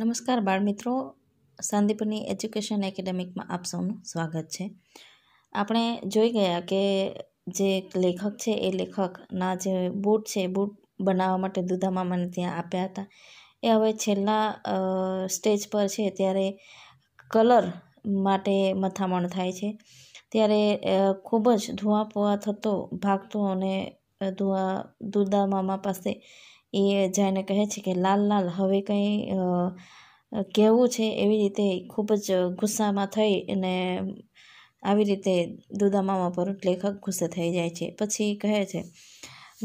નમસ્કાર બાળમિત્રો સાંદીપની એજ્યુકેશન એકેડેમિકમાં આપ સૌનું સ્વાગત છે આપણે જોઈ ગયા કે જે લેખક છે એ લેખકના જે બૂટ છે બૂટ બનાવવા માટે દુધામાં મને ત્યાં આપ્યા હતા એ હવે છેલ્લા સ્ટેજ પર છે ત્યારે કલર માટે મથામણ થાય છે ત્યારે ખૂબ જ ધુઆપુઆ થતો ભાગતો અને ધુઆ દુધામામા પાસે એ જઈને કહે છે કે લાલ લાલ હવે કંઈ કહેવું છે એવી રીતે ખૂબ જ ગુસ્સામાં થઈ અને આવી રીતે દુદામામા પર લેખક ગુસ્સે થઈ જાય છે પછી કહે છે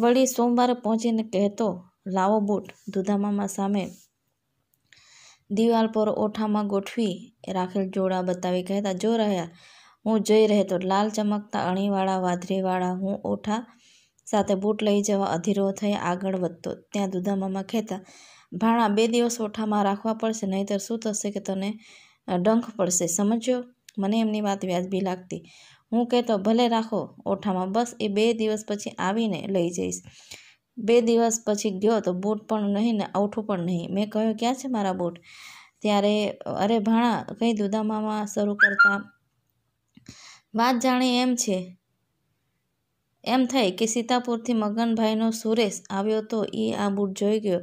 વળી સોમવારે પહોંચીને કહેતો લાવો બૂટ દુધામામા સામે દિવાલ પર ઓઠામાં ગોઠવી રાખેલ જોડા બતાવી કહેતા જો રહ્યા હું જઈ રહેતો લાલ ચમકતા અણીવાળા વાદળીવાળા હું ઓઠા સાથે બૂટ લઈ જવા અધીરો થઈ આગળ વધતો ત્યાં દુધામામા કહેતા ભાણા બે દિવસ ઓઠામાં રાખવા પડશે નહીંતર શું થશે કે તને ડંખ પડશે સમજ્યો મને એમની વાત વ્યાજબી લાગતી હું કહેતો ભલે રાખો ઓઠામાં બસ એ બે દિવસ પછી આવીને લઈ જઈશ બે દિવસ પછી ગયો તો બૂટ પણ નહીં ને આવઠું પણ નહીં મેં કહ્યું ક્યાં છે મારા બૂટ ત્યારે અરે ભાણા કંઈ દુધામામાં શરૂ કરતા વાત જાણે એમ છે એમ થાય કે સીતાપુરથી મગનભાઈનો સુરેશ આવ્યો તો એ આ બૂટ જોઈ ગયો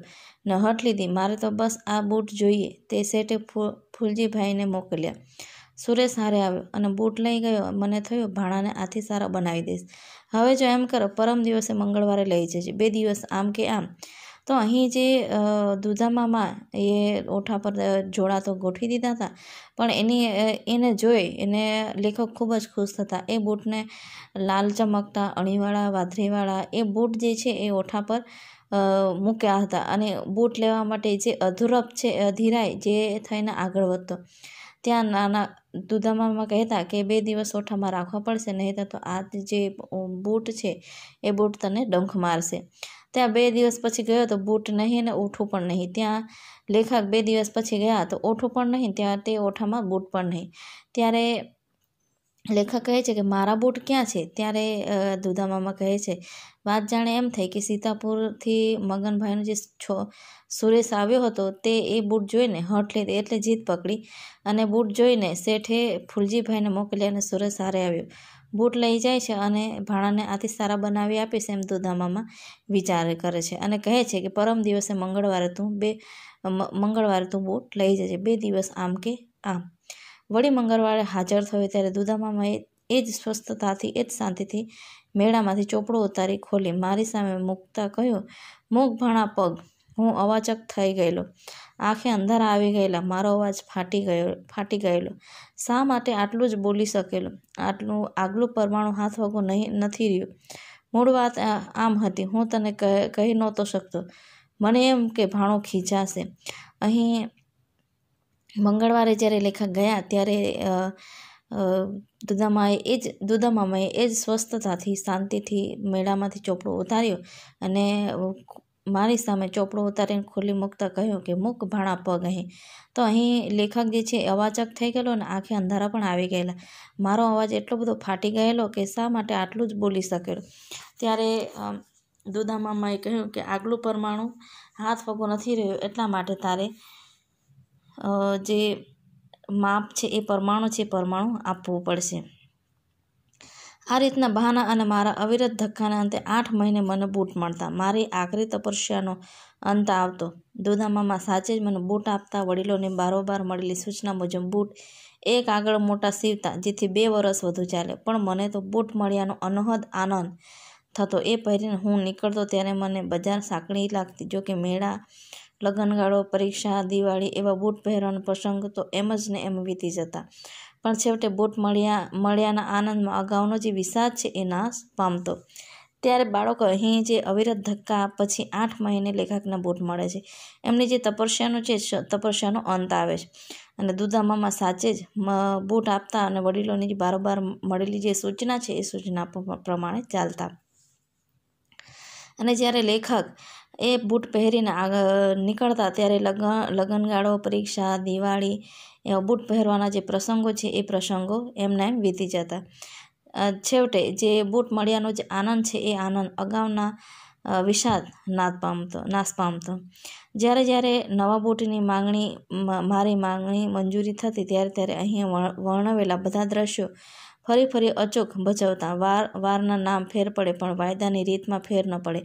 નહટ લીધી મારે તો બસ આ બૂટ જોઈએ તે સેટે ફૂલજીભાઈને મોકલ્યા સુરેશ હારે આવ્યો અને બૂટ લઈ ગયો મને થયું ભાણાને આથી સારા બનાવી દઈશ હવે જો એમ કરો પરમ દિવસે મંગળવારે લઈ જજે બે દિવસ આમ કે આમ તો અહીં જે દુધામામાં એ ઓઠા પર જોડા તો ગોઠવી દીધા હતા પણ એની એને જોઈ એને લેખક ખૂબ જ ખુશ થતા એ બૂટને લાલ ચમકતા અણીવાળા વાદળીવાળા એ બૂટ જે છે એ ઓઠા પર મૂક્યા હતા અને બૂટ લેવા માટે જે અધુરપ છે અધીરાય જે થઈને આગળ વધતો ત્યાં નાના દુધામામાં કહેતા કે બે દિવસ ઓઠામાં રાખવા પડશે નહીં તો આ જે બૂટ છે એ બૂટ તને ડંખ મારશે ત્યાં બે દિવસ પછી ગયો તો બૂટ નહીં અને ઓઠું પણ નહીં ત્યાં લેખક બે દિવસ પછી ગયા તો ઓઠું પણ નહીં ત્યાં તે ઓઠામાં બૂટ પણ નહીં ત્યારે લેખક કહે છે કે મારા બૂટ ક્યાં છે ત્યારે દુધામામા કહે છે વાત જાણે એમ થઈ કે સીતાપુરથી મગનભાઈનો જે છો સુરેશ આવ્યો હતો તે એ બૂટ જોઈને હઠ લીધી એટલે જીત પકડી અને બૂટ જોઈને શેઠે ફૂલજીભાઈને મોકલ્યા અને સુરેશ હારે આવ્યો બૂટ લઈ જાય છે અને ભાણાને આથી સારા બનાવી આપીશ એમ દુધામામાં વિચાર કરે છે અને કહે છે કે પરમ દિવસે મંગળવારે તું બે મંગળવારે તું બૂટ લઈ જજે બે દિવસ આમ કે આમ વળી મંગળવારે હાજર થયો ત્યારે દુધામામાં એ જ સ્વસ્થતાથી એ જ શાંતિથી મેળામાંથી ચોપડો ઉતારી ખોલી મારી સામે મૂકતા કહ્યું મૂક ભાણા પગ હું અવાચક થઈ ગયેલો આંખે અંધાર આવી ગયેલા મારો અવાજ ફાટી ગયો ફાટી ગયેલો શા માટે આટલું જ બોલી શકેલો આટલું આગલું પરમાણુ હાથ વગર નહીં નથી રહ્યું મૂળ વાત આમ હતી હું તને કહી નહોતો શકતો મને એમ કે ભાણું ખીજાશે અહીં મંગળવારે જ્યારે લેખક ગયા ત્યારે દુદામાએ એ જ દુદામામાએ એ જ સ્વસ્થતાથી શાંતિથી મેળામાંથી ચોપડો ઉતાર્યો અને મારી સામે ચોપડો ઉતારીને ખુલ્લી મૂકતા કહ્યું કે મૂક ભાણા પગ અહીં તો અહીં લેખક જે છે અવાચક થઈ ગયેલો ને આંખે અંધારા પણ આવી ગયેલા મારો અવાજ એટલો બધો ફાટી ગયેલો કે શા માટે આટલું જ બોલી શકેલો ત્યારે દુદામામાએ કહ્યું કે આગલું પરમાણુ હાથ પગો નથી રહ્યો એટલા માટે તારે જે માપ છે એ પરમાણુ છે પરમાણુ આપવું પડશે આ રીતના બહાના અને મારા અવિરત ધક્કાના અંતે આઠ મહિને મને બૂટ મળતા મારી આખરી તપસ્યાનો અંત આવતો દોદામામા સાચે જ મને બૂટ આપતા વડીલોને બારોબાર મળેલી સૂચના મુજબ બૂટ એક આગળ મોટા સીવતા જેથી બે વરસ વધુ ચાલે પણ મને તો બૂટ મળ્યાનો અનહદ આનંદ થતો એ પહેરીને હું નીકળતો ત્યારે મને બજાર સાંકળી લાગતી જોકે મેળા લગ્નગાળો પરીક્ષા દિવાળી એવા બૂટ પહેરવાનો પ્રસંગ તો એમ જ ને એમ વીતી જતા પણ છેવટે બૂટ મળ્યા મળ્યાના આનંદમાં અગાઉનો જે વિષાદ છે એ નાશ પામતો ત્યારે બાળકો અહીં જે અવિરત ધક્કા પછી આઠ મહિને લેખકના બૂટ મળે છે એમની જે તપસ્યાનો છે તપસ્યાનો અંત આવે છે અને દુધામામાં સાચે જ બૂટ આપતા અને વડીલોની જે બારોબાર મળેલી જે સૂચના છે એ સૂચના પ્રમાણે ચાલતા અને જ્યારે લેખક એ બૂટ પહેરીને આગળ નીકળતા ત્યારે લગ્ન લગ્નગાળો પરીક્ષા દિવાળી એવા બૂટ પહેરવાના જે પ્રસંગો છે એ પ્રસંગો એમને એમ વીતી જતા છેવટે જે બૂટ મળ્યાનો જે આનંદ છે એ આનંદ અગાઉના વિષાદ નાશ પામતો નાશ પામતો જ્યારે જ્યારે નવા બૂટની માગણી મારી માગણી મંજૂરી થતી ત્યારે ત્યારે અહીંયા વર્ણવેલા બધા દ્રશ્યો ફરી ફરી અચૂક ભજવતા વાર વારના નામ ફેર પડે પણ વાયદાની રીતમાં ફેર ન પડે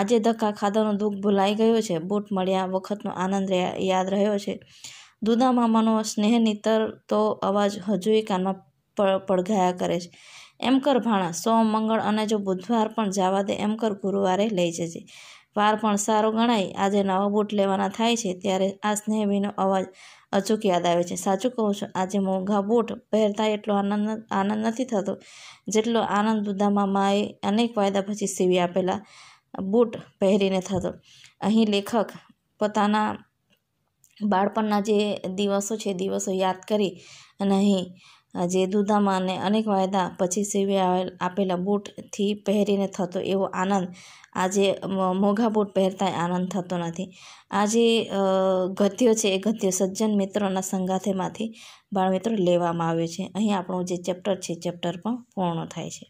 આજે ધક્કા ખાધાનો દુઃખ ભૂલાઈ ગયો છે બૂટ મળ્યા વખતનો આનંદ યાદ રહ્યો છે દુધા મામાનો સ્નેહ તો અવાજ હજુય કાનમાં પડઘાયા કરે છે એમ કર ભાણા સોમ મંગળ અને જો બુધવાર પણ જવા દે એમ કર ગુરુવારે લઈ જજે વાર પણ સારો ગણાય આજે નવા બૂટ લેવાના થાય છે ત્યારે આ સ્નેહવીનો અવાજ અચૂક યાદ આવે છે સાચું કહું છું આજે મોંઘા બૂટ પહેરતા એટલો આનંદ આનંદ નથી થતો જેટલો આનંદ માએ અનેક વાયદા પછી સીવી આપેલા બૂટ પહેરીને થતો અહીં લેખક પોતાના બાળપણના જે દિવસો છે દિવસો યાદ કરી અને અહીં જે દુધામાને અનેક વાયદા પછી સેવી આપેલા બૂટથી પહેરીને થતો એવો આનંદ આજે મોઘા બૂટ પહેરતા આનંદ થતો નથી આજે ગદ્યો છે એ ગદ્ય સજ્જન મિત્રોના સંગાથેમાંથી બાળમિત્રો લેવામાં આવ્યો છે અહીં આપણું જે ચેપ્ટર છે ચેપ્ટર પણ પૂર્ણ થાય છે